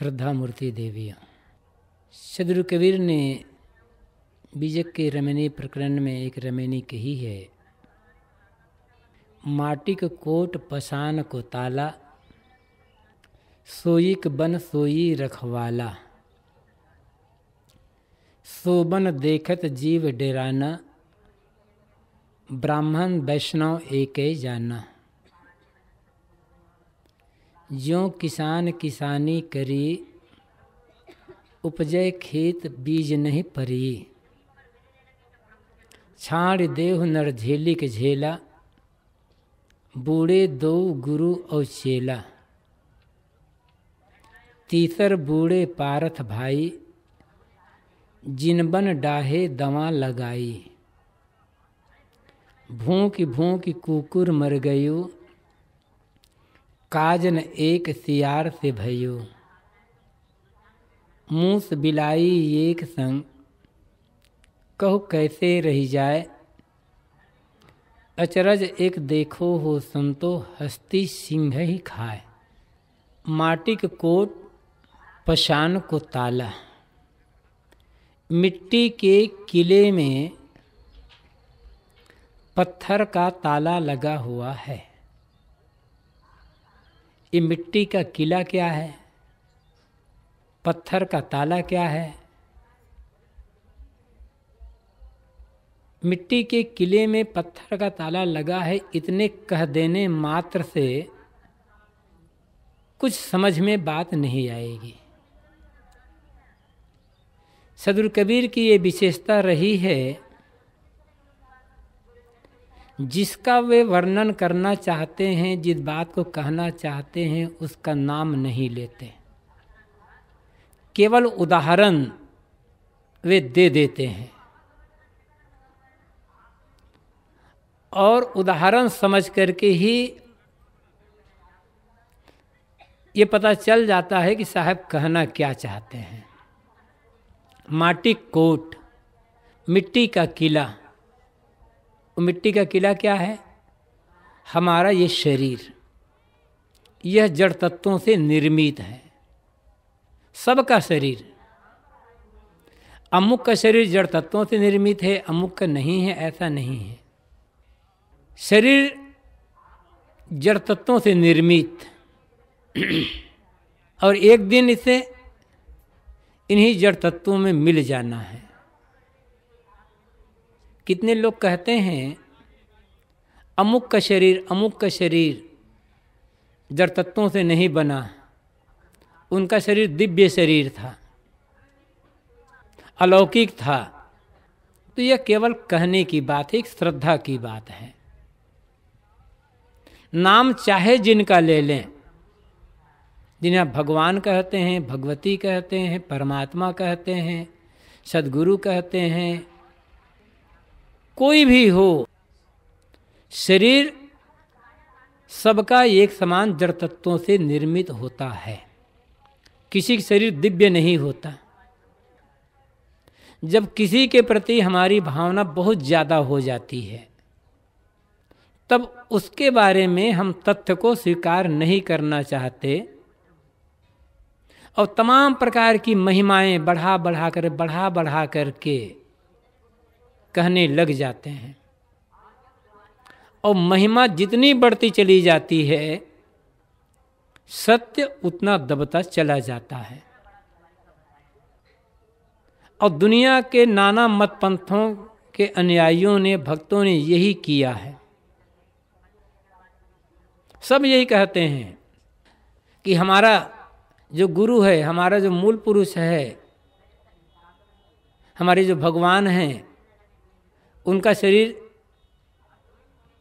श्रद्धा मूर्ति देवियाँ सदर कबीर ने बीजक के रमणी प्रकरण में एक रमणी कही है माटिक कोट पसान को ताला सोईक बन सोई रखवाला सोबन देखत जीव डेराना ब्राह्मण वैष्णव एक जाना जो किसान किसानी करी उपजय खेत बीज नहीं परी छाड़ देह नर झेली के झेला बूढ़े दो गुरु और चेला तीसर बूढ़े पारथ भाई जिनबन डाहे दवा लगाई भूख भूख कुकुर मर गयो काजन एक सियार से भयो मूस बिलाई एक संग कहो कैसे रही जाए अचरज एक देखो हो संतो हस्ती सिंह ही खाए माटिक कोट पशान को ताला मिट्टी के किले में पत्थर का ताला लगा हुआ है ये मिट्टी का किला क्या है पत्थर का ताला क्या है मिट्टी के किले में पत्थर का ताला लगा है इतने कह देने मात्र से कुछ समझ में बात नहीं आएगी सदुर कबीर की ये विशेषता रही है जिसका वे वर्णन करना चाहते हैं जिस बात को कहना चाहते हैं उसका नाम नहीं लेते केवल उदाहरण वे दे देते हैं और उदाहरण समझ करके ही ये पता चल जाता है कि साहब कहना क्या चाहते हैं माटी कोट मिट्टी का किला वो मिट्टी का किला क्या है हमारा ये शरीर यह जड़ तत्वों से निर्मित है सबका शरीर अमुक का शरीर जड़ तत्वों से निर्मित है अमुक का नहीं है ऐसा नहीं है शरीर जड़ तत्वों से निर्मित और एक दिन इसे इन्हीं जड़ तत्वों में मिल जाना है कितने लोग कहते हैं अमुक का शरीर अमुक का शरीर जड़ तत्वों से नहीं बना उनका शरीर दिव्य शरीर था अलौकिक था तो यह केवल कहने की बात है एक श्रद्धा की बात है नाम चाहे जिनका ले लें जिन्हें भगवान कहते हैं भगवती कहते हैं परमात्मा कहते हैं सदगुरु कहते हैं कोई भी हो शरीर सबका एक समान जड़ तत्वों से निर्मित होता है किसी का शरीर दिव्य नहीं होता जब किसी के प्रति हमारी भावना बहुत ज़्यादा हो जाती है तब उसके बारे में हम तथ्य को स्वीकार नहीं करना चाहते और तमाम प्रकार की महिमाएं बढ़ा बढ़ा कर बढ़ा बढ़ा करके कहने लग जाते हैं और महिमा जितनी बढ़ती चली जाती है सत्य उतना दबता चला जाता है और दुनिया के नाना मत पंथों के अनुयायियों ने भक्तों ने यही किया है सब यही कहते हैं कि हमारा जो गुरु है हमारा जो मूल पुरुष है हमारे जो भगवान हैं उनका शरीर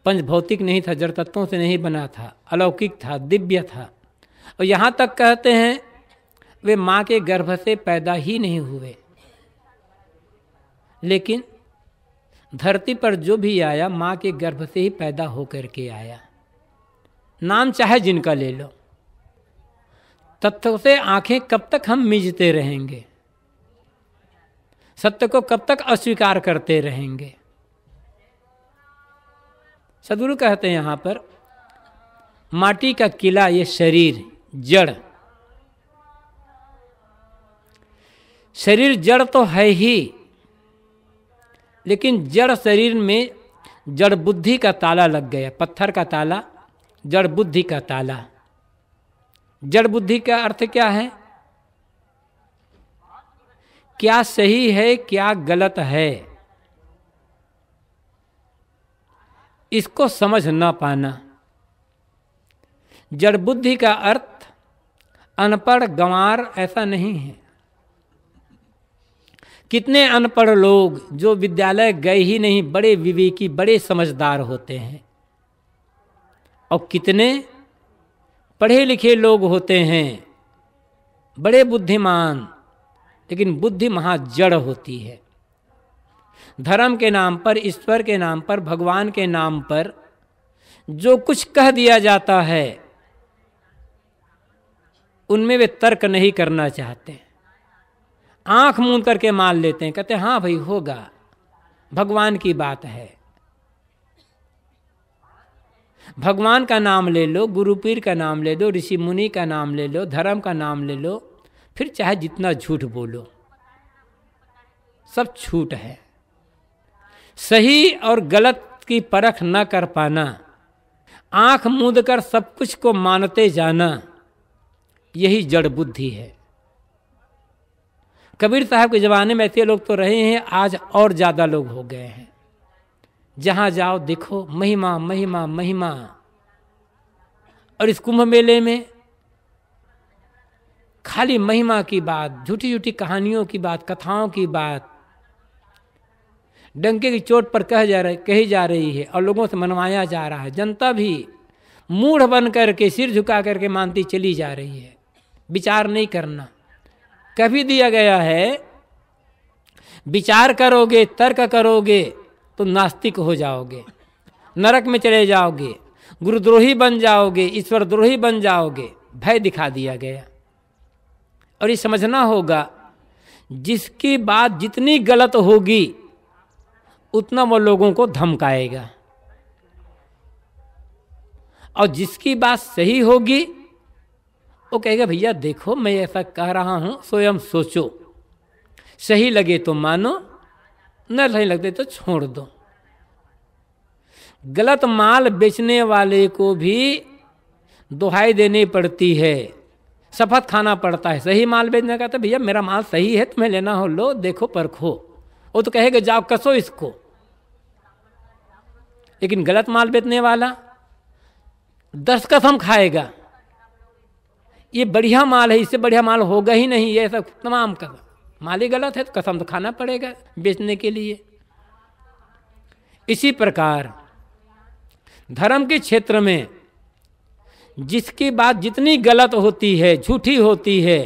पंच भौतिक नहीं था जड़ तत्वों से नहीं बना था अलौकिक था दिव्य था और यहाँ तक कहते हैं वे माँ के गर्भ से पैदा ही नहीं हुए लेकिन धरती पर जो भी आया माँ के गर्भ से ही पैदा होकर के आया नाम चाहे जिनका ले लो तथ्यों से आंखें कब तक हम मिजते रहेंगे सत्य को कब तक अस्वीकार करते रहेंगे सदगुरु कहते हैं यहाँ पर माटी का किला ये शरीर जड़ शरीर जड़ तो है ही लेकिन जड़ शरीर में जड़ बुद्धि का ताला लग गया पत्थर का ताला जड़ बुद्धि का ताला जड़ बुद्धि का अर्थ क्या है क्या सही है क्या गलत है इसको समझ न पाना जड़ बुद्धि का अर्थ अनपढ़ गंवार ऐसा नहीं है कितने अनपढ़ लोग जो विद्यालय गए ही नहीं बड़े विवेकी बड़े समझदार होते हैं और कितने पढ़े लिखे लोग होते हैं बड़े बुद्धिमान लेकिन बुद्धि महाजड़ होती है धर्म के नाम पर ईश्वर के नाम पर भगवान के नाम पर जो कुछ कह दिया जाता है उनमें वे तर्क नहीं करना चाहते आंख मूंद करके मान लेते हैं कहते हैं हाँ भाई होगा भगवान की बात है भगवान का नाम ले लो गुरुपीर का नाम ले लो ऋषि मुनि का नाम ले लो धर्म का नाम ले लो फिर चाहे जितना झूठ बोलो सब छूट है सही और गलत की परख न कर पाना आंख मूंद कर सब कुछ को मानते जाना यही जड़ बुद्धि है कबीर साहब के ज़माने में ऐसे लोग तो रहे हैं आज और ज़्यादा लोग हो गए हैं जहाँ जाओ देखो महिमा महिमा महिमा और इस कुंभ मेले में खाली महिमा की बात झूठी झूठी कहानियों की बात कथाओं की बात डंके की चोट पर कह जा रही कही जा रही है और लोगों से मनवाया जा रहा है जनता भी मूढ़ बन करके सिर झुका करके मानती चली जा रही है विचार नहीं करना कभी दिया गया है विचार करोगे तर्क करोगे तो नास्तिक हो जाओगे नरक में चले जाओगे गुरुद्रोही बन जाओगे ईश्वरद्रोही बन जाओगे भय दिखा दिया गया और ये समझना होगा जिसकी बात जितनी गलत होगी उतना वो लोगों को धमकाएगा और जिसकी बात सही होगी वो कहेगा भैया देखो मैं ऐसा कह रहा हूँ स्वयं सोचो सही लगे तो मानो न सही लगते तो छोड़ दो गलत माल बेचने वाले को भी दुहाई देनी पड़ती है शपथ खाना पड़ता है सही माल बेचने का तो भैया मेरा माल सही है तुम्हें लेना हो लो देखो परखो वो तो कहेगा जाओ कसो इसको लेकिन गलत माल बेचने वाला दस कसम खाएगा ये बढ़िया माल है इससे बढ़िया माल होगा ही नहीं ये सब तमाम कसम माल ही गलत है तो कसम तो खाना पड़ेगा बेचने के लिए इसी प्रकार धर्म के क्षेत्र में जिसकी बात जितनी गलत होती है झूठी होती है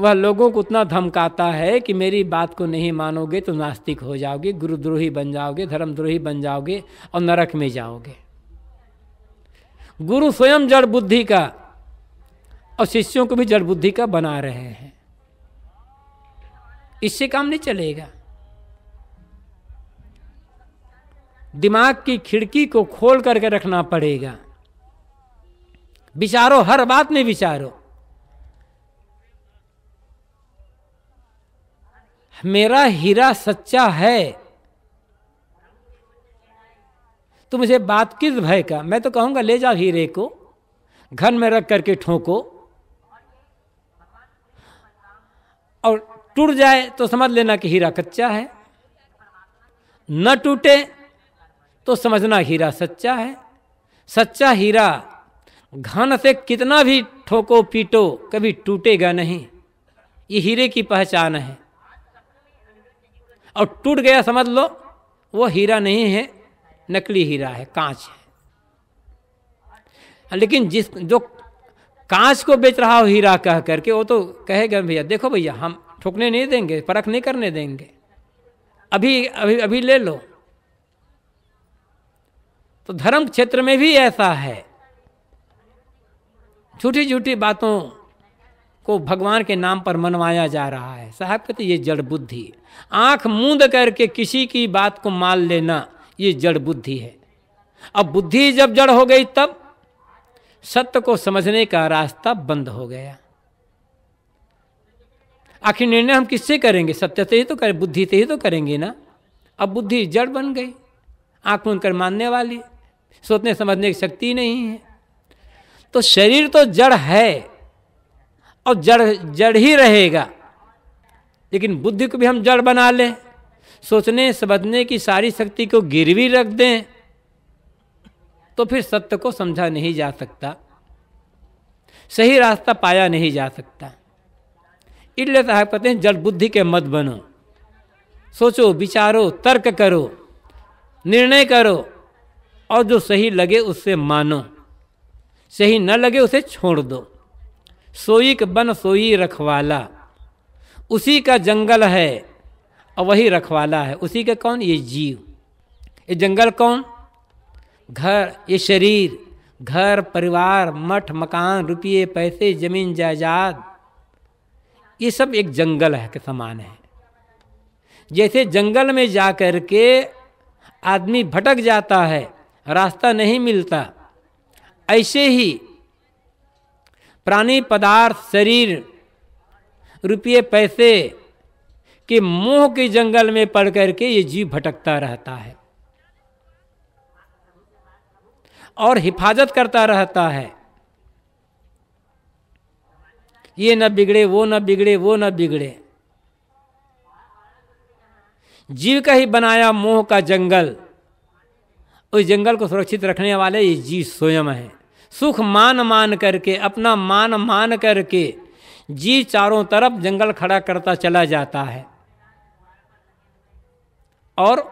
वह लोगों को उतना धमकाता है कि मेरी बात को नहीं मानोगे तो नास्तिक हो जाओगे गुरुद्रोही बन जाओगे धर्मद्रोही बन जाओगे और नरक में जाओगे गुरु स्वयं जड़ बुद्धि का और शिष्यों को भी जड़ बुद्धि का बना रहे हैं इससे काम नहीं चलेगा दिमाग की खिड़की को खोल करके रखना पड़ेगा विचारो हर बात में विचारो मेरा हीरा सच्चा है तो मुझे बात किस भय का मैं तो कहूँगा ले जाओ हीरे को घर में रख करके ठोको और टूट जाए तो समझ लेना कि हीरा कच्चा है न टूटे तो समझना हीरा सच्चा है सच्चा हीरा घन से कितना भी ठोको पीटो कभी टूटेगा नहीं ये हीरे की पहचान है और टूट गया समझ लो वो हीरा नहीं है नकली हीरा है कांच है लेकिन जिस जो कांच को बेच रहा हो हीरा कह करके वो तो कहेगा भैया देखो भैया हम ठोकने नहीं देंगे परख नहीं करने देंगे अभी अभी अभी ले लो तो धर्म क्षेत्र में भी ऐसा है झूठी झूठी बातों को भगवान के नाम पर मनवाया जा रहा है साहब कहते ये जड़ बुद्धि आंख मूंद करके किसी की बात को मान लेना ये जड़ बुद्धि है अब बुद्धि जब जड़ हो गई तब सत्य को समझने का रास्ता बंद हो गया आखिर निर्णय हम किससे करेंगे सत्य से ही तो करें बुद्धि से ही तो करेंगे ना अब बुद्धि जड़ बन गई आंख मूंद कर मानने वाली सोचने समझने की शक्ति नहीं है तो शरीर तो जड़ है और जड़ जड़ ही रहेगा लेकिन बुद्धि को भी हम जड़ बना लें सोचने समझने की सारी शक्ति को गिरवी रख दें तो फिर सत्य को समझा नहीं जा सकता सही रास्ता पाया नहीं जा सकता इसलिए साहब कहते हैं जड़ बुद्धि के मत बनो सोचो विचारो तर्क करो निर्णय करो और जो सही लगे उससे मानो सही न लगे उसे छोड़ दो सोईक बन सोई रखवाला उसी का जंगल है और वही रखवाला है उसी का कौन ये जीव ये जंगल कौन घर ये शरीर घर परिवार मठ मकान रुपये पैसे जमीन जायदाद ये सब एक जंगल है के समान है जैसे जंगल में जा कर के आदमी भटक जाता है रास्ता नहीं मिलता ऐसे ही प्राणी पदार्थ शरीर रुपये पैसे के मोह के जंगल में पड़ करके ये जीव भटकता रहता है और हिफाजत करता रहता है ये न बिगड़े वो न बिगड़े वो न बिगड़े जीव का ही बनाया मोह का जंगल उस जंगल को सुरक्षित रखने वाले ये जीव स्वयं है सुख मान मान करके अपना मान मान करके जी चारों तरफ जंगल खड़ा करता चला जाता है और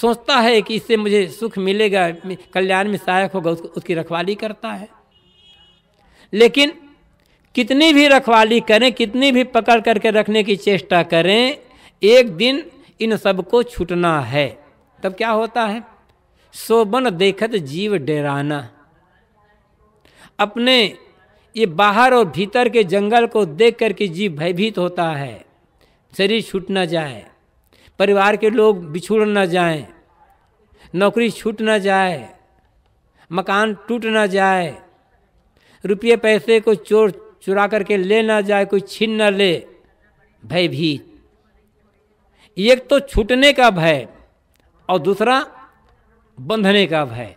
सोचता है कि इससे मुझे सुख मिलेगा कल्याण में सहायक होगा उसको उसकी रखवाली करता है लेकिन कितनी भी रखवाली करें कितनी भी पकड़ करके रखने की चेष्टा करें एक दिन इन सबको छूटना है तब क्या होता है सोबन देखत जीव डेराना अपने ये बाहर और भीतर के जंगल को देख कर के जीव भयभीत होता है शरीर छूट ना जाए परिवार के लोग बिछुड़ ना जाए नौकरी छूट ना जाए मकान टूट ना जाए रुपये पैसे को चोर चुरा करके ले ना जाए कोई छीन ना ले भयभीत एक तो छूटने का भय और दूसरा बंधने का भय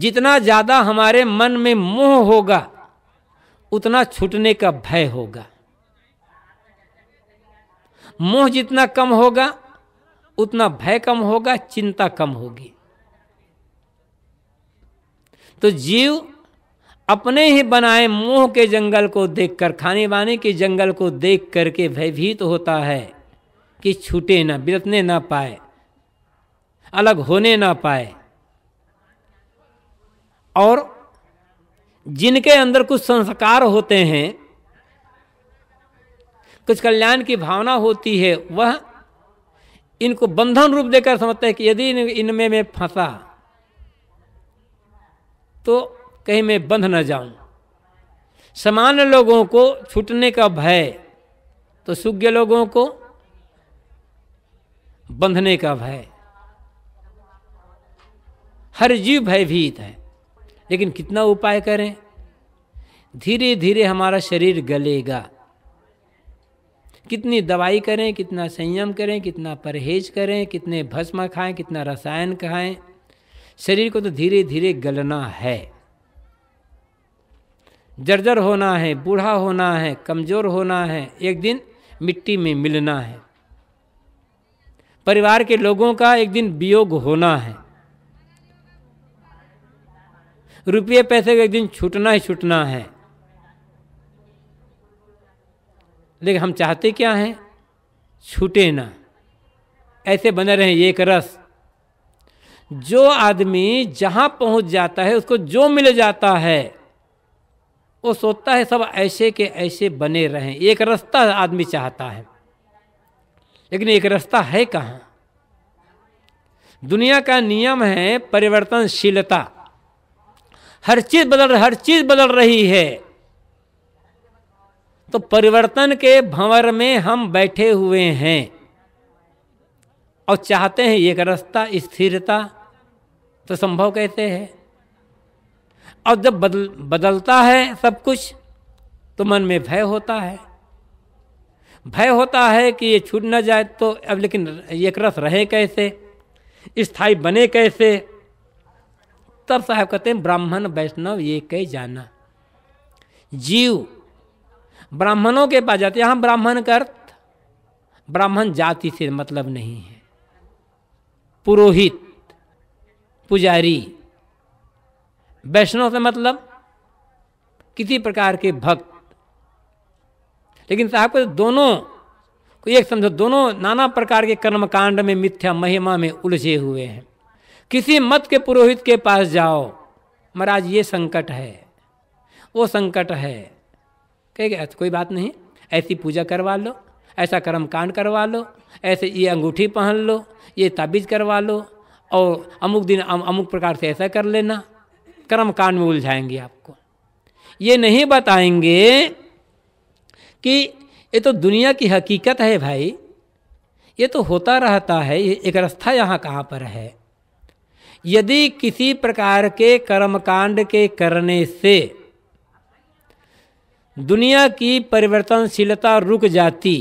जितना ज़्यादा हमारे मन में मोह होगा उतना छूटने का भय होगा मोह जितना कम होगा उतना भय कम होगा चिंता कम होगी तो जीव अपने ही बनाए मोह के जंगल को देखकर खाने वाने के जंगल को देख करके भयभीत तो होता है कि छूटे ना बिरतने ना पाए अलग होने ना पाए और जिनके अंदर कुछ संस्कार होते हैं कुछ कल्याण की भावना होती है वह इनको बंधन रूप देकर समझते हैं कि यदि इनमें मैं फंसा तो कहीं मैं बंध न जाऊं सामान्य लोगों को छूटने का भय तो सुज्ञ लोगों को बंधने का भय हर जीव भयभीत है लेकिन कितना उपाय करें धीरे धीरे हमारा शरीर गलेगा कितनी दवाई करें कितना संयम करें कितना परहेज करें कितने भस्म खाएं कितना रसायन खाएं शरीर को तो धीरे धीरे गलना है जर्जर होना है बूढ़ा होना है कमज़ोर होना है एक दिन मिट्टी में मिलना है परिवार के लोगों का एक दिन वियोग होना है रुपये पैसे का एक दिन छूटना ही छूटना है लेकिन हम चाहते क्या हैं छूटे ना ऐसे बने रहें एक रस जो आदमी जहां पहुंच जाता है उसको जो मिल जाता है वो सोचता है सब ऐसे के ऐसे बने रहें एक रास्ता आदमी चाहता है लेकिन एक रास्ता है कहाँ दुनिया का नियम है परिवर्तनशीलता हर चीज़ बदल हर चीज़ बदल रही है तो परिवर्तन के भंवर में हम बैठे हुए हैं और चाहते हैं एक रास्ता स्थिरता तो संभव कैसे है और जब बदल बदलता है सब कुछ तो मन में भय होता है भय होता है कि ये छूट ना जाए तो अब लेकिन एक रस रहे कैसे स्थाई बने कैसे तब साहब कहते हैं ब्राह्मण वैष्णव ये कह जाना जीव ब्राह्मणों के पास जाते यहाँ ब्राह्मण का अर्थ ब्राह्मण जाति से मतलब नहीं है पुरोहित पुजारी वैष्णव से मतलब किसी प्रकार के भक्त लेकिन साहब को दोनों को एक समझो दोनों नाना प्रकार के कर्मकांड में मिथ्या महिमा में उलझे हुए हैं किसी मत के पुरोहित के पास जाओ महाराज ये संकट है वो संकट है कहेगा कोई बात नहीं ऐसी पूजा करवा लो ऐसा कर्म कांड करवा लो ऐसे ये अंगूठी पहन लो ये ताबीज करवा लो और अमुक दिन अम, अमुक प्रकार से ऐसा कर लेना कर्म कांड में उलझाएंगे आपको ये नहीं बताएंगे कि ये तो दुनिया की हकीकत है भाई ये तो होता रहता है ये एक रास्ता यहाँ कहाँ पर है यदि किसी प्रकार के कर्मकांड के करने से दुनिया की परिवर्तनशीलता रुक जाती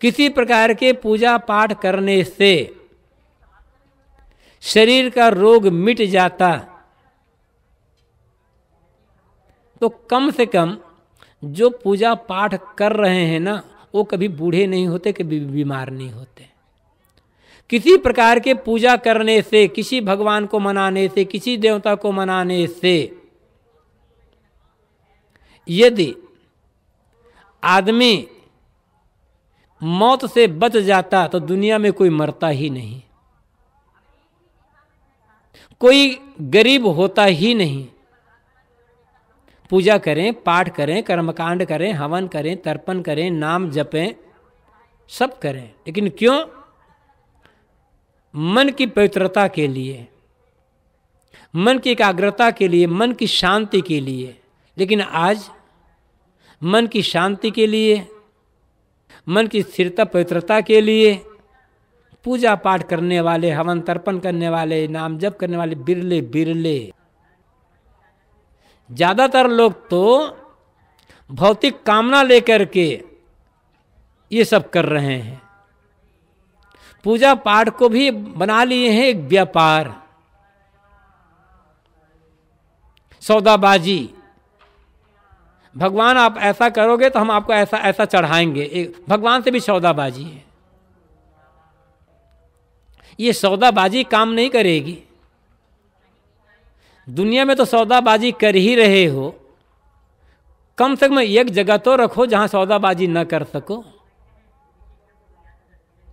किसी प्रकार के पूजा पाठ करने से शरीर का रोग मिट जाता तो कम से कम जो पूजा पाठ कर रहे हैं ना वो कभी बूढ़े नहीं होते कभी बीमार नहीं होते किसी प्रकार के पूजा करने से किसी भगवान को मनाने से किसी देवता को मनाने से यदि आदमी मौत से बच जाता तो दुनिया में कोई मरता ही नहीं कोई गरीब होता ही नहीं पूजा करें पाठ करें कर्मकांड करें हवन करें तर्पण करें नाम जपें सब करें लेकिन क्यों मन की पवित्रता के लिए मन की एकाग्रता के लिए मन की शांति के लिए लेकिन आज मन की शांति के लिए मन की स्थिरता पवित्रता के लिए पूजा पाठ करने वाले हवन तर्पण करने वाले नाम जप करने वाले बिरले बिरले ज़्यादातर लोग तो भौतिक कामना लेकर के ये सब कर रहे हैं पूजा पाठ को भी बना लिए हैं एक व्यापार सौदाबाजी भगवान आप ऐसा करोगे तो हम आपको ऐसा ऐसा चढ़ाएंगे एक भगवान से भी सौदाबाजी है ये सौदाबाजी काम नहीं करेगी दुनिया में तो सौदाबाजी कर ही रहे हो कम से कम एक जगह तो रखो जहां सौदाबाजी न कर सको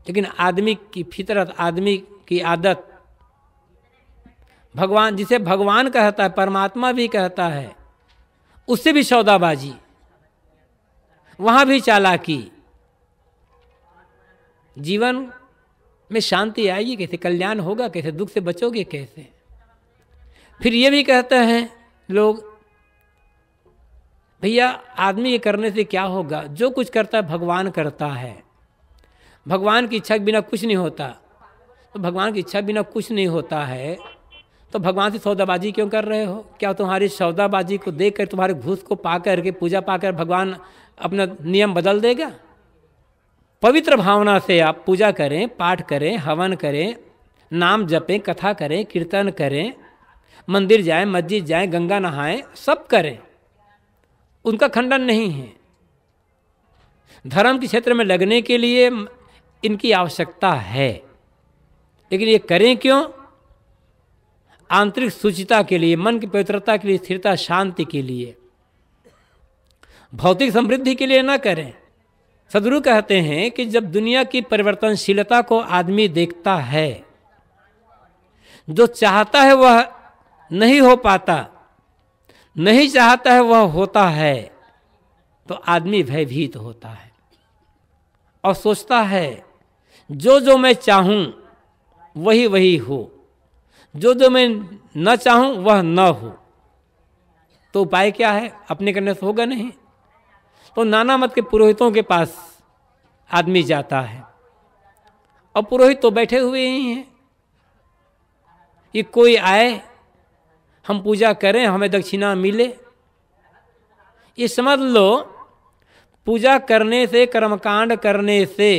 लेकिन आदमी की फितरत आदमी की आदत भगवान जिसे भगवान कहता है परमात्मा भी कहता है उससे भी सौदाबाजी वहाँ भी चालाकी जीवन में शांति आएगी कैसे कल्याण होगा कैसे दुख से बचोगे कैसे फिर ये भी कहते हैं लोग भैया आदमी ये करने से क्या होगा जो कुछ करता है भगवान करता है भगवान की इच्छा के बिना कुछ नहीं होता तो भगवान की इच्छा बिना कुछ नहीं होता है तो भगवान से सौदाबाजी क्यों कर रहे हो क्या तुम्हारी सौदाबाजी को देख कर तुम्हारे घूस को पा करके पूजा पा कर भगवान अपना नियम बदल देगा पवित्र भावना से आप पूजा करें पाठ करें हवन करें नाम जपें कथा करें कीर्तन करें मंदिर जाएं मस्जिद जाएं गंगा नहाएं सब करें उनका खंडन नहीं है धर्म के क्षेत्र में लगने के लिए इनकी आवश्यकता है लेकिन ये करें क्यों आंतरिक सुचिता के लिए मन की पवित्रता के लिए स्थिरता शांति के लिए भौतिक समृद्धि के लिए ना करें सदगुरु कहते हैं कि जब दुनिया की परिवर्तनशीलता को आदमी देखता है जो चाहता है वह नहीं हो पाता नहीं चाहता है वह होता है तो आदमी भयभीत होता है और सोचता है जो जो मैं चाहूँ वही वही हो जो जो मैं न चाहूँ वह न हो तो उपाय क्या है अपने करने से होगा नहीं तो नाना मत के पुरोहितों के पास आदमी जाता है और पुरोहित तो बैठे हुए ही हैं कि कोई आए हम पूजा करें हमें दक्षिणा मिले ये समझ लो पूजा करने से कर्मकांड करने से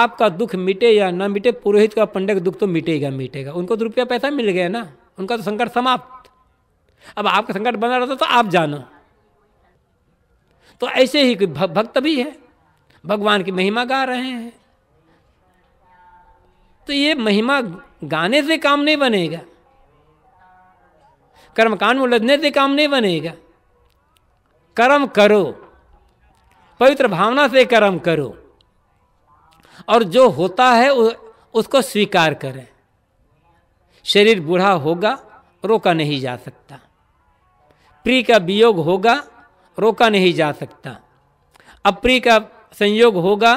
आपका दुख मिटे या ना मिटे पुरोहित का पंडे का दुख तो मिटेगा मिटेगा उनको तो रुपया पैसा मिल गया ना उनका तो संकट समाप्त अब आपका संकट बना रहता तो आप जानो तो ऐसे ही भक्त भी है भगवान की महिमा गा रहे हैं तो ये महिमा गाने से काम नहीं बनेगा कर्मकांड में लदने से काम नहीं बनेगा कर्म करो पवित्र भावना से कर्म करो और जो होता है उसको स्वीकार करें शरीर बूढ़ा होगा रोका नहीं जा सकता प्री का वियोग होगा रोका नहीं जा सकता अप्री का संयोग होगा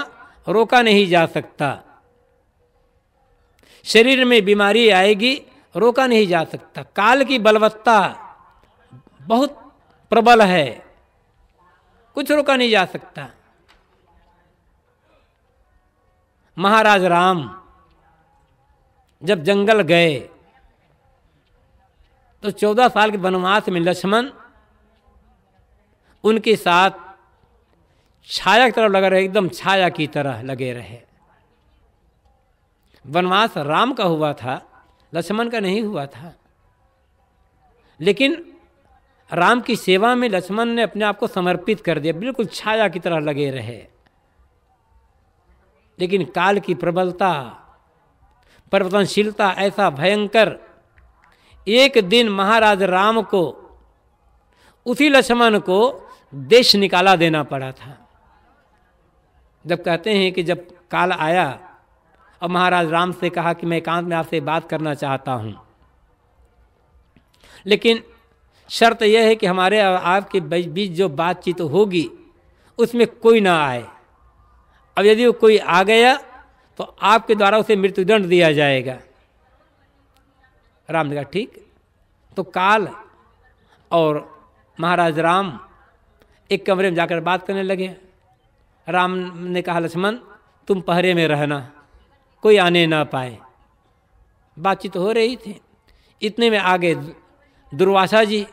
रोका नहीं जा सकता शरीर में बीमारी आएगी रोका नहीं जा सकता काल की बलवत्ता बहुत प्रबल है कुछ रोका नहीं जा सकता महाराज राम जब जंगल गए तो चौदह साल के वनवास में लक्ष्मण उनके साथ छाया की तरफ लगा रहे एकदम छाया की तरह लगे रहे वनवास राम का हुआ था लक्ष्मण का नहीं हुआ था लेकिन राम की सेवा में लक्ष्मण ने अपने आप को समर्पित कर दिया बिल्कुल छाया की तरह लगे रहे लेकिन काल की प्रबलता परिवर्तनशीलता ऐसा भयंकर एक दिन महाराज राम को उसी लक्ष्मण को देश निकाला देना पड़ा था जब कहते हैं कि जब काल आया और महाराज राम से कहा कि मैं एकांत में आपसे बात करना चाहता हूँ लेकिन शर्त यह है कि हमारे और आपके बीच जो बातचीत होगी उसमें कोई ना आए अब यदि वो कोई आ गया तो आपके द्वारा उसे मृत्युदंड दिया जाएगा राम ने कहा ठीक तो काल और महाराज राम एक कमरे में जाकर बात करने लगे राम ने कहा लक्ष्मण तुम पहरे में रहना कोई आने ना पाए बातचीत हो रही थी इतने में आगे दुर्वासा जी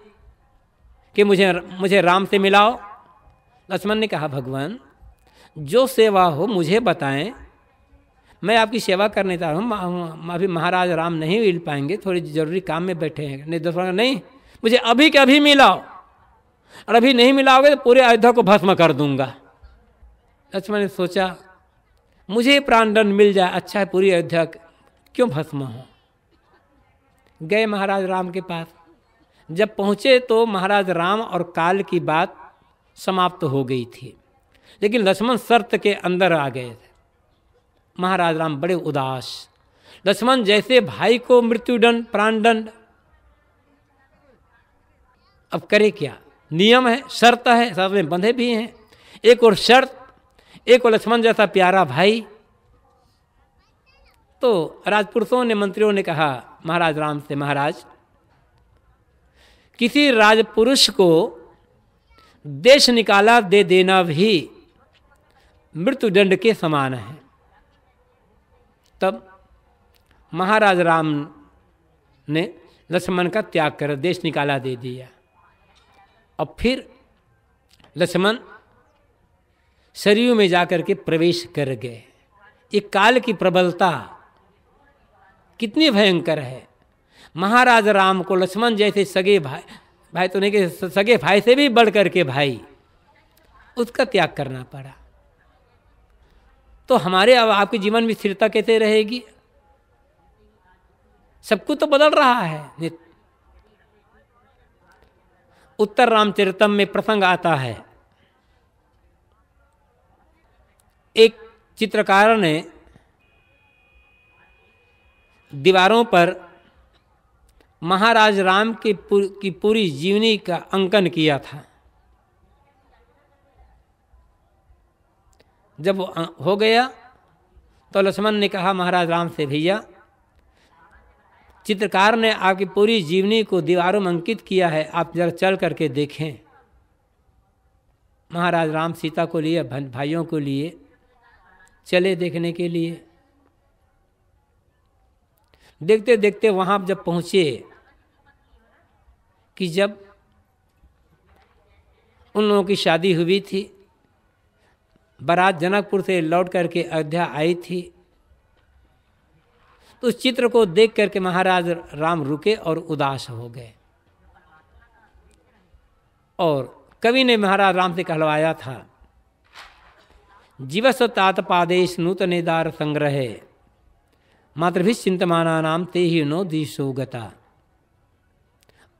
कि मुझे मुझे राम से मिलाओ लक्ष्मण ने कहा भगवान जो सेवा हो मुझे बताएं मैं आपकी सेवा करने जा रहा हूँ अभी महाराज राम नहीं मिल पाएंगे थोड़ी जरूरी काम में बैठे हैं नहीं दोस्तों नहीं मुझे अभी के अभी मिलाओ और अभी नहीं मिलाओगे तो पूरे अयोध्या को भस्म कर दूंगा लक्ष्मण ने सोचा मुझे प्राणदंड मिल जाए अच्छा है पूरी अयोध्या क्यों भस्म हो गए महाराज राम के पास जब पहुँचे तो महाराज राम और काल की बात समाप्त हो गई थी लेकिन लक्ष्मण शर्त के अंदर आ गए थे महाराज राम बड़े उदास लक्ष्मण जैसे भाई को मृत्युदंड प्राणदंड अब करे क्या नियम है शर्त है सब में बंधे भी हैं एक और शर्त एक और लक्ष्मण जैसा प्यारा भाई तो राजपुरुषों ने मंत्रियों ने कहा महाराज राम से महाराज किसी राजपुरुष को देश निकाला दे देना भी मृत्युदंड के समान है तब महाराज राम ने लक्ष्मण का त्याग कर देश निकाला दे दिया और फिर लक्ष्मण सरयू में जाकर के प्रवेश कर गए ये काल की प्रबलता कितनी भयंकर है महाराज राम को लक्ष्मण जैसे सगे भाई भाई तो नहीं के सगे भाई से भी बढ़ करके भाई उसका त्याग करना पड़ा तो हमारे अब आपके जीवन में स्थिरता कैसे रहेगी सब कुछ तो बदल रहा है उत्तर रामचरितम में प्रसंग आता है एक चित्रकार ने दीवारों पर महाराज राम की पूर, की पूरी जीवनी का अंकन किया था जब हो गया तो लक्ष्मण ने कहा महाराज राम से भैया चित्रकार ने आपकी पूरी जीवनी को दीवारों में अंकित किया है आप जरा चल करके देखें महाराज राम सीता को लिए भाइयों को लिए चले देखने के लिए देखते देखते वहाँ जब पहुँचे कि जब उन लोगों की शादी हुई थी बारात जनकपुर से लौट करके अयोध्या आई थी तो उस चित्र को देख करके महाराज राम रुके और उदास हो गए और कवि ने महाराज राम से कहलवाया था जीवस तात्पादेश नूतनेदार संग्रह मातृभिश्चिंतमाना नाम ते ही नो दिशोगता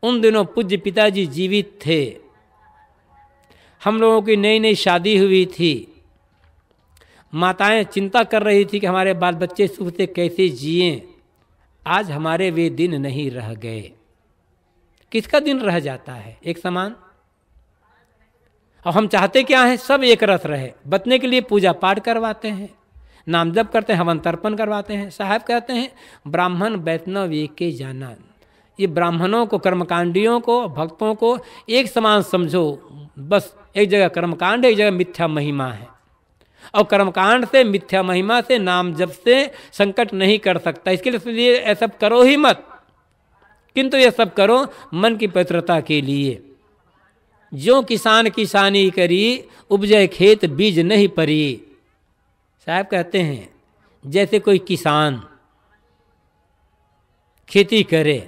उन दिनों पूज्य पिताजी जीवित थे हम लोगों की नई नई शादी हुई थी माताएं चिंता कर रही थी कि हमारे बाल बच्चे सुख से कैसे जिए आज हमारे वे दिन नहीं रह गए किसका दिन रह जाता है एक समान और हम चाहते क्या हैं सब एक रथ रहे बचने के लिए पूजा पाठ करवाते हैं नाम जप करते हैं हवन तर्पण करवाते हैं साहब कहते हैं ब्राह्मण वैष्णव एक के जाना ये ब्राह्मणों को कर्मकांडियों को भक्तों को एक समान समझो बस एक जगह कर्मकांड एक जगह मिथ्या महिमा है और कर्मकांड से मिथ्या महिमा से नाम जप से संकट नहीं कर सकता इसके लिए ऐसा करो ही मत किंतु ये सब करो मन की पवित्रता के लिए जो किसान किसानी करी उपजय खेत बीज नहीं परी साहब कहते हैं जैसे कोई किसान खेती करे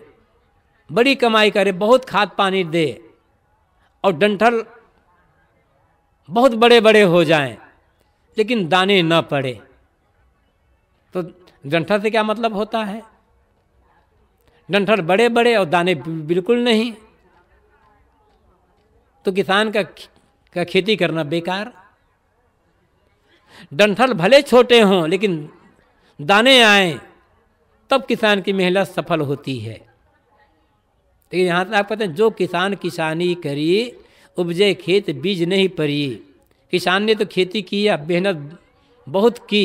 बड़ी कमाई करे बहुत खाद पानी दे और डंठल बहुत बड़े बड़े हो जाएं लेकिन दाने न पड़े तो डंठल से क्या मतलब होता है डंठल बड़े बड़े और दाने बिल्कुल नहीं तो किसान का का खेती करना बेकार डंठल भले छोटे हों लेकिन दाने आए तब किसान की मेहनत सफल होती है लेकिन यहाँ तक आप कहते हैं जो किसान किसानी करी उपजे खेत बीज नहीं परी किसान ने तो खेती की या मेहनत बहुत की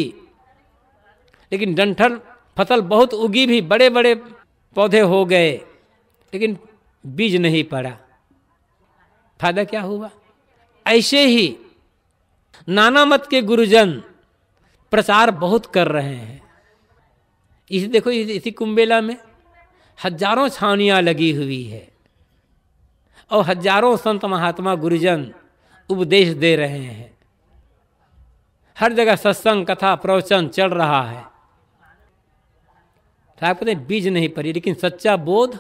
लेकिन डंठल फसल बहुत उगी भी बड़े बड़े पौधे हो गए लेकिन बीज नहीं पड़ा फायदा क्या हुआ ऐसे ही नाना मत के गुरुजन प्रचार बहुत कर रहे हैं इस देखो इसी कुंबेला में हजारों छावनियाँ लगी हुई है और हजारों संत महात्मा गुरुजन उपदेश दे रहे हैं हर जगह सत्संग कथा प्रवचन चल रहा है साहब तो कहते बीज नहीं पड़ी लेकिन सच्चा बोध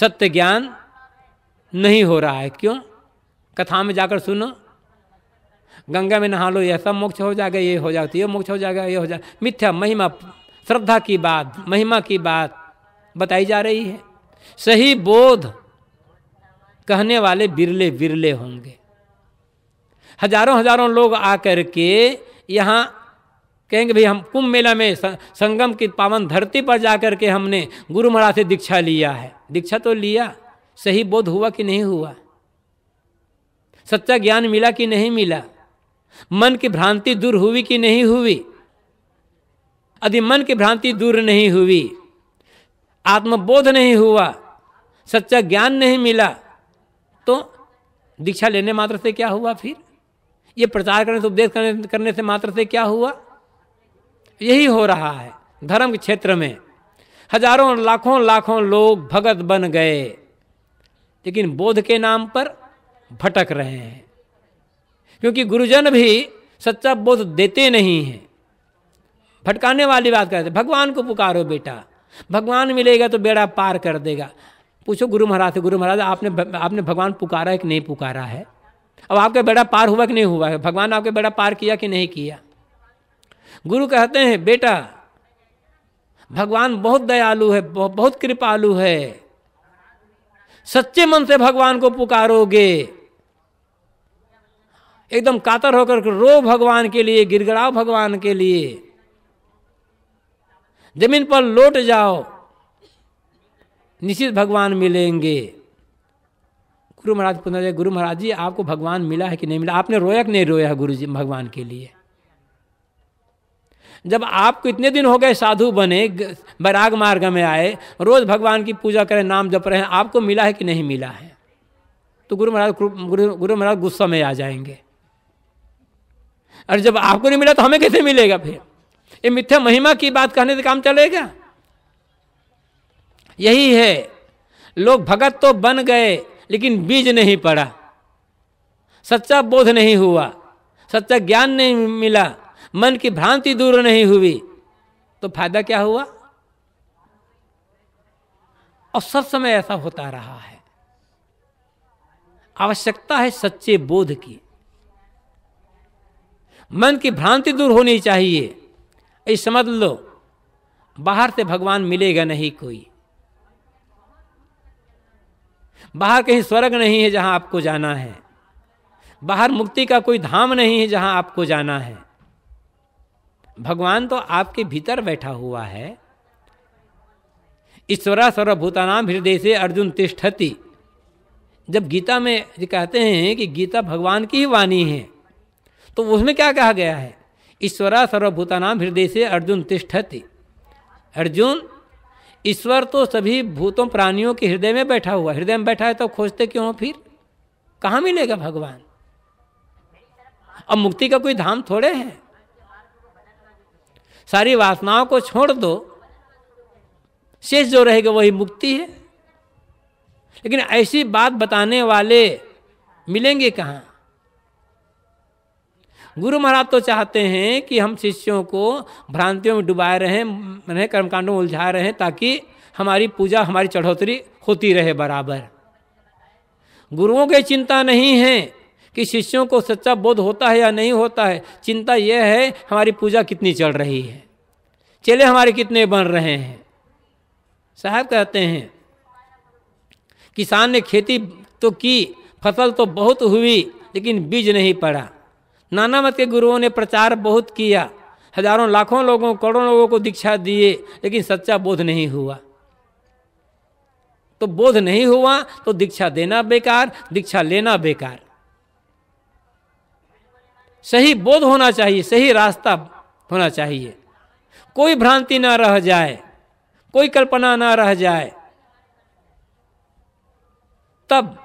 सत्य ज्ञान नहीं हो रहा है क्यों कथा में जाकर सुनो गंगा में नहा लो ये सब मोक्ष हो जाएगा ये हो जाएगा तो ये मोक्ष हो जाएगा ये हो जाएगा मिथ्या महिमा श्रद्धा की बात महिमा की बात बताई जा रही है सही बोध कहने वाले बिरले बिरले होंगे हजारों हजारों लोग आकर के यहाँ कहेंगे भाई हम कुंभ मेला में संगम की पावन धरती पर जाकर के हमने गुरु महाराज से दीक्षा लिया है दीक्षा तो लिया सही बोध हुआ कि नहीं हुआ सच्चा ज्ञान मिला कि नहीं मिला मन की भ्रांति दूर हुई कि नहीं हुई यदि मन की भ्रांति दूर नहीं हुई आत्मबोध नहीं हुआ सच्चा ज्ञान नहीं मिला तो दीक्षा लेने मात्र से क्या हुआ फिर ये प्रचार करने से उपदेश करने करने से मात्र से क्या हुआ यही हो रहा है धर्म के क्षेत्र में हजारों लाखों लाखों लोग भगत बन गए लेकिन बोध के नाम पर भटक रहे हैं क्योंकि गुरुजन भी सच्चा बोध देते नहीं हैं भटकाने वाली बात करते भगवान को पुकारो बेटा भगवान मिलेगा तो बेड़ा पार कर देगा पूछो गुरु महाराज से गुरु महाराज आपने आपने भगवान पुकारा है कि नहीं पुकारा है अब आपका बेड़ा पार हुआ कि नहीं हुआ है भगवान आपका बेड़ा पार किया कि नहीं किया गुरु कहते हैं बेटा भगवान बहुत दयालु है बहुत कृपालु है सच्चे मन से भगवान को पुकारोगे एकदम कातर होकर रो भगवान के लिए गिरगड़ाओ भगवान के लिए जमीन पर लौट जाओ निश्चित भगवान मिलेंगे गुरु महाराज पुनः गुरु महाराज जी आपको भगवान मिला है कि नहीं मिला आपने रोया कि नहीं रोया गुरु जी भगवान के लिए जब आपको इतने दिन हो गए साधु बने बैराग मार्ग में आए रोज भगवान की पूजा करें नाम जप रहे हैं आपको मिला है कि नहीं मिला है तो गुरु महाराज गुरु महाराज गुस्सा में आ जाएंगे और जब आपको नहीं मिला तो हमें कैसे मिलेगा फिर ये मिथ्या महिमा की बात कहने से काम चलेगा यही है लोग भगत तो बन गए लेकिन बीज नहीं पड़ा सच्चा बोध नहीं हुआ सच्चा ज्ञान नहीं मिला मन की भ्रांति दूर नहीं हुई तो फायदा क्या हुआ और सब समय ऐसा होता रहा है आवश्यकता है सच्चे बोध की मन की भ्रांति दूर होनी चाहिए ये समझ लो बाहर से भगवान मिलेगा नहीं कोई बाहर कहीं स्वर्ग नहीं है जहां आपको जाना है बाहर मुक्ति का कोई धाम नहीं है जहां आपको जाना है भगवान तो आपके भीतर बैठा हुआ है ईश्वरा सर्वभूतानाम हृदय से अर्जुन तिष्ठति जब गीता में कहते हैं कि गीता भगवान की ही वाणी है तो उसमें क्या कहा गया है ईश्वरा सर्वभूतानाम हृदय से अर्जुन तिष्ठति अर्जुन ईश्वर तो सभी भूतों प्राणियों के हृदय में बैठा हुआ हृदय में बैठा है तो खोजते क्यों फिर कहाँ मिलेगा भगवान अब मुक्ति का कोई धाम थोड़े है सारी वासनाओं को छोड़ दो शेष जो रहेगा वही मुक्ति है लेकिन ऐसी बात बताने वाले मिलेंगे कहाँ गुरु महाराज तो चाहते हैं कि हम शिष्यों को भ्रांतियों में डुबाए रहें कर्मकांडों में उलझा रहे हैं ताकि हमारी पूजा हमारी चढ़ोतरी होती रहे बराबर गुरुओं की चिंता नहीं है कि शिष्यों को सच्चा बोध होता है या नहीं होता है चिंता यह है हमारी पूजा कितनी चल रही है चेले हमारे कितने बन रहे हैं साहब कहते हैं किसान ने खेती तो की फसल तो बहुत हुई लेकिन बीज नहीं पड़ा नाना मत के गुरुओं ने प्रचार बहुत किया हजारों लाखों लोगों करोड़ों लोगों को दीक्षा दिए लेकिन सच्चा बोध नहीं हुआ तो बोध नहीं हुआ तो दीक्षा देना बेकार दीक्षा लेना बेकार सही बोध होना चाहिए सही रास्ता होना चाहिए कोई भ्रांति ना रह जाए कोई कल्पना ना रह जाए तब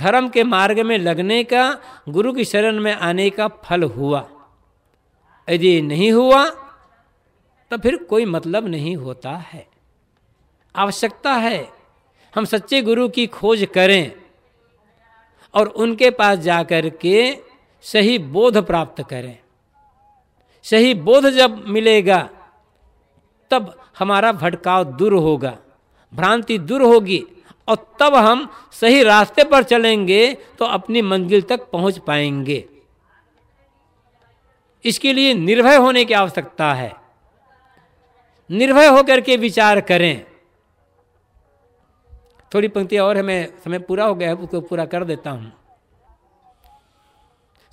धर्म के मार्ग में लगने का गुरु की शरण में आने का फल हुआ यदि नहीं हुआ तो फिर कोई मतलब नहीं होता है आवश्यकता है हम सच्चे गुरु की खोज करें और उनके पास जा कर के सही बोध प्राप्त करें सही बोध जब मिलेगा तब हमारा भटकाव दूर होगा भ्रांति दूर होगी और तब हम सही रास्ते पर चलेंगे तो अपनी मंजिल तक पहुंच पाएंगे इसके लिए निर्भय होने की आवश्यकता है निर्भय होकर के विचार करें थोड़ी पंक्ति और है मैं समय पूरा हो गया है उसको पूरा कर देता हूं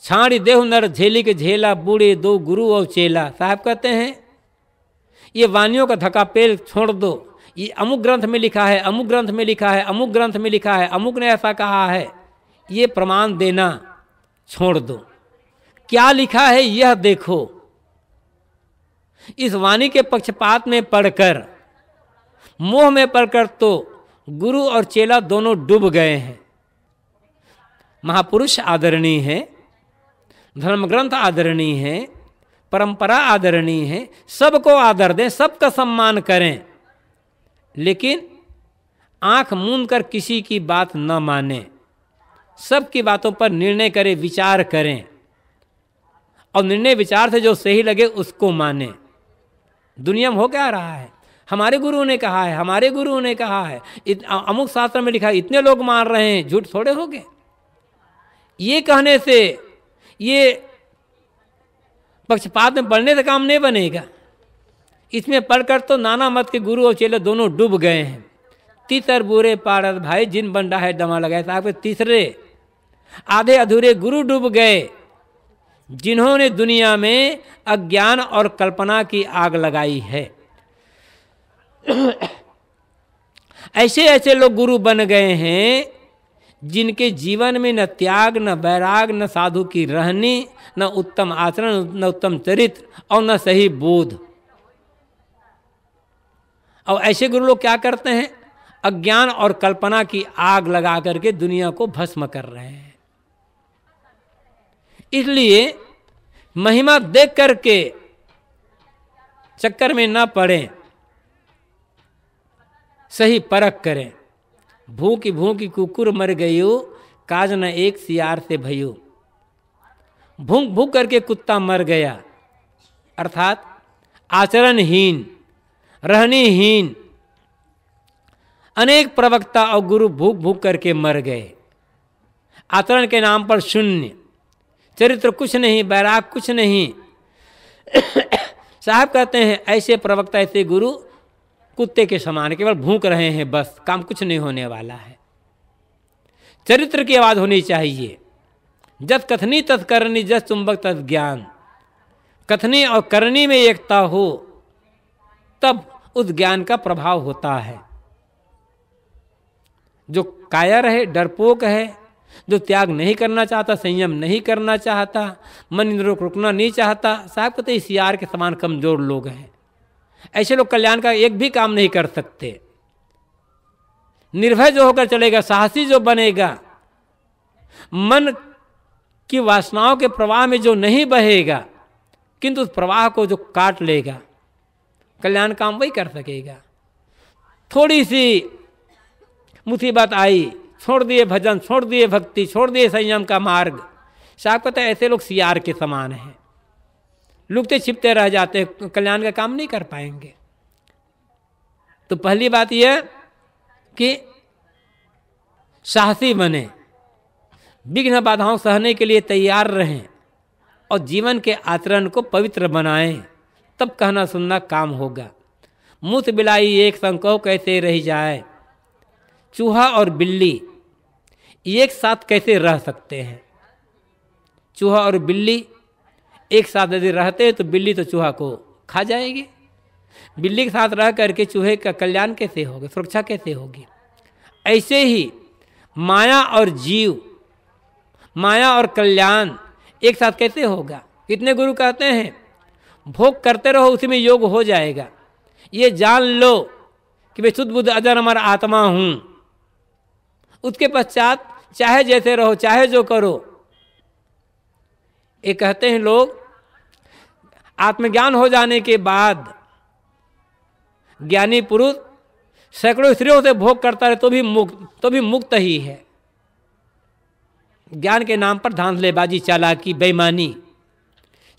छाड़ी देह नर झेली के झेला बूढ़े दो गुरु और चेला साहब कहते हैं ये वानियों का पेल छोड़ दो ये अमुक ग्रंथ में लिखा है अमुक ग्रंथ में लिखा है अमुक ग्रंथ में लिखा है अमुक ने ऐसा कहा है ये प्रमाण देना छोड़ दो क्या लिखा है यह देखो इस वाणी के पक्षपात में पढ़कर मोह में पढ़कर तो गुरु और चेला दोनों डूब गए हैं महापुरुष आदरणीय है धर्मग्रंथ आदरणीय है परंपरा आदरणीय है सबको आदर दें सबका सम्मान करें लेकिन आंख मूंद कर किसी की बात न माने सबकी बातों पर निर्णय करें विचार करें और निर्णय विचार से जो सही लगे उसको माने दुनिया में हो क्या रहा है हमारे गुरु ने कहा है हमारे गुरु ने कहा है अमुक शास्त्र में लिखा है इतने लोग मान रहे हैं झूठ थोड़े हो गए ये कहने से ये पक्षपात में बढ़ने से काम नहीं बनेगा इसमें पढ़कर तो नाना मत के गुरु और चेले दोनों डूब गए हैं तीतर बुरे पारद भाई जिन बन रहा है डमा लगाए साहब तो तीसरे आधे अधूरे गुरु डूब गए जिन्होंने दुनिया में अज्ञान और कल्पना की आग लगाई है ऐसे ऐसे लोग गुरु बन गए हैं जिनके जीवन में न त्याग न बैराग न साधु की रहनी न उत्तम आचरण न उत्तम चरित्र और न सही बोध और ऐसे गुरु लोग क्या करते हैं अज्ञान और कल्पना की आग लगा करके दुनिया को भस्म कर रहे हैं इसलिए महिमा देख करके चक्कर में ना पड़े सही परख करें भूखी भूखी कुकुर मर गयो काज न एक सियार से भयो भूख भूख करके कुत्ता मर गया अर्थात आचरणहीन हीन अनेक प्रवक्ता और गुरु भूख भूख करके मर गए आचरण के नाम पर शून्य चरित्र कुछ नहीं बैराग कुछ नहीं साहब कहते हैं ऐसे प्रवक्ता ऐसे गुरु कुत्ते के समान केवल भूख रहे हैं बस काम कुछ नहीं होने वाला है चरित्र की आवाज़ होनी चाहिए जब कथनी तत्कर्णी जस चुंबक तत् ज्ञान कथनी और करनी में एकता हो तब उस ज्ञान का प्रभाव होता है जो कायर है डरपोक है जो त्याग नहीं करना चाहता संयम नहीं करना चाहता मन इंद्रों को रुकना नहीं चाहता साहब कहते इस यार के समान कमजोर लोग हैं ऐसे लोग कल्याण का एक भी काम नहीं कर सकते निर्भय जो होकर चलेगा साहसी जो बनेगा मन की वासनाओं के प्रवाह में जो नहीं बहेगा किंतु उस प्रवाह को जो काट लेगा कल्याण काम वही कर सकेगा थोड़ी सी मुसीबत आई छोड़ दिए भजन छोड़ दिए भक्ति छोड़ दिए संयम का मार्ग साहब कहते ऐसे लोग सियार के समान हैं लुकते छिपते रह जाते हैं कल्याण का काम नहीं कर पाएंगे तो पहली बात यह कि साहसी बने विघ्न बाधाओं सहने के लिए तैयार रहें और जीवन के आचरण को पवित्र बनाएं तब कहना सुनना काम होगा से बिलाई एक संकव कैसे रह जाए चूहा और बिल्ली एक साथ कैसे रह सकते हैं चूहा और बिल्ली एक साथ यदि रहते हैं तो बिल्ली तो चूहा को खा जाएगी बिल्ली के साथ रह करके चूहे का कल्याण कैसे होगा सुरक्षा कैसे होगी ऐसे ही माया और जीव माया और कल्याण एक साथ कैसे होगा कितने गुरु कहते हैं भोग करते रहो उसी में योग हो जाएगा ये जान लो कि मैं शुद्ध बुद्ध अजर अमर आत्मा हूँ उसके पश्चात चाहे जैसे रहो चाहे जो करो ये कहते हैं लोग आत्मज्ञान हो जाने के बाद ज्ञानी पुरुष सैकड़ों स्त्रियों से भोग करता रहे तो भी मुक्त तो भी मुक्त ही है ज्ञान के नाम पर धांधलेबाजी चालाकी बेईमानी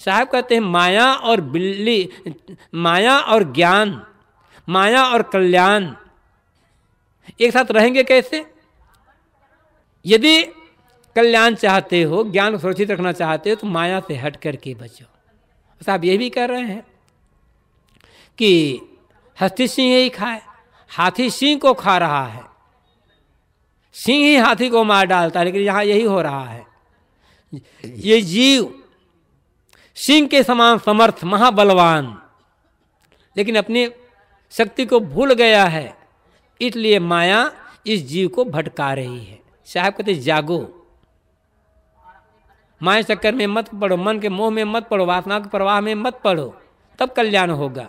साहब कहते हैं माया और बिल्ली माया और ज्ञान माया और कल्याण एक साथ रहेंगे कैसे यदि कल्याण चाहते हो ज्ञान को सुरक्षित रखना चाहते हो तो माया से हट करके बचो तो साहब ये भी कह रहे हैं कि हस्ती सिंह ही खाए हाथी सिंह को खा रहा है सिंह ही हाथी को मार डालता है लेकिन यहाँ यही हो रहा है ये जीव सिंह के समान समर्थ महाबलवान लेकिन अपनी शक्ति को भूल गया है इसलिए माया इस जीव को भटका रही है साहब कहते जागो माया चक्कर में मत पड़ो मन के मोह में मत पड़ो वासना के प्रवाह में मत पड़ो तब कल्याण होगा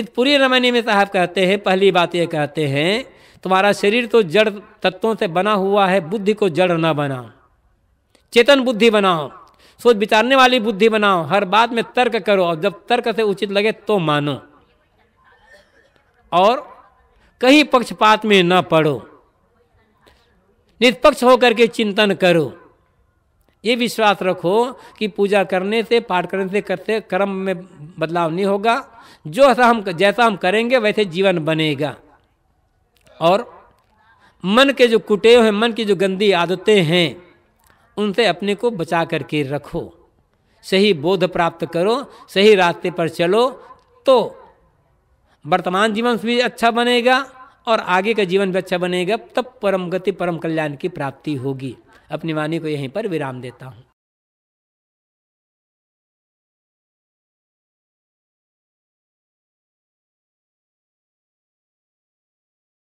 इस पूरी रमणी में साहब कहते हैं पहली बात ये कहते हैं तुम्हारा शरीर तो जड़ तत्वों से बना हुआ है बुद्धि को जड़ न बनाओ चेतन बुद्धि बनाओ सोच विचारने वाली बुद्धि बनाओ हर बात में तर्क करो और जब तर्क से उचित लगे तो मानो और कहीं पक्षपात में न पड़ो निष्पक्ष होकर के चिंतन करो ये विश्वास रखो कि पूजा करने से पाठ करने से करते कर्म में बदलाव नहीं होगा जो ऐसा हम जैसा हम करेंगे वैसे जीवन बनेगा और मन के जो कुटेव हैं मन की जो गंदी आदतें हैं उनसे अपने को बचा करके रखो सही बोध प्राप्त करो सही रास्ते पर चलो तो वर्तमान जीवन भी अच्छा बनेगा और आगे का जीवन भी अच्छा बनेगा तब परम गति परम कल्याण की प्राप्ति होगी अपनी वाणी को यहीं पर विराम देता हूँ